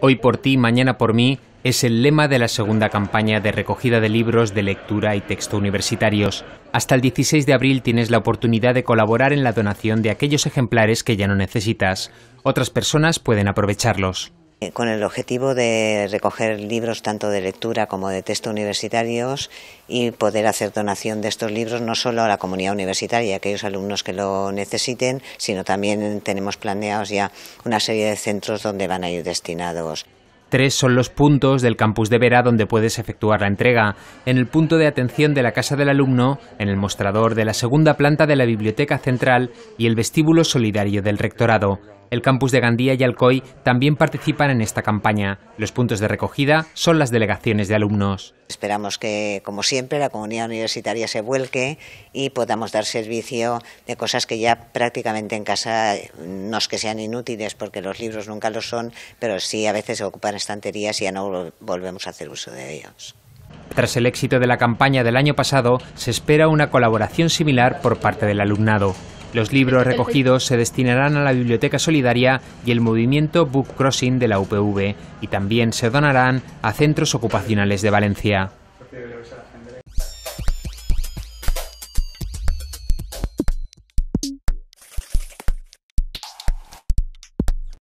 Hoy por ti, mañana por mí es el lema de la segunda campaña de recogida de libros de lectura y texto universitarios. Hasta el 16 de abril tienes la oportunidad de colaborar en la donación de aquellos ejemplares que ya no necesitas. Otras personas pueden aprovecharlos. Eh, con el objetivo de recoger libros tanto de lectura como de texto universitarios y poder hacer donación de estos libros no solo a la comunidad universitaria, y a aquellos alumnos que lo necesiten, sino también tenemos planeados ya una serie de centros donde van a ir destinados. Tres son los puntos del campus de Vera donde puedes efectuar la entrega. En el punto de atención de la Casa del Alumno, en el mostrador de la segunda planta de la Biblioteca Central y el vestíbulo solidario del Rectorado. El campus de Gandía y Alcoy también participan en esta campaña. Los puntos de recogida son las delegaciones de alumnos. Esperamos que, como siempre, la comunidad universitaria se vuelque y podamos dar servicio de cosas que ya prácticamente en casa mm, no es que sean inútiles, porque los libros nunca lo son, pero sí a veces ocupan estanterías y ya no volvemos a hacer uso de ellos. Tras el éxito de la campaña del año pasado, se espera una colaboración similar por parte del alumnado. Los libros recogidos se destinarán a la Biblioteca Solidaria y el movimiento Book Crossing de la UPV y también se donarán a centros ocupacionales de Valencia.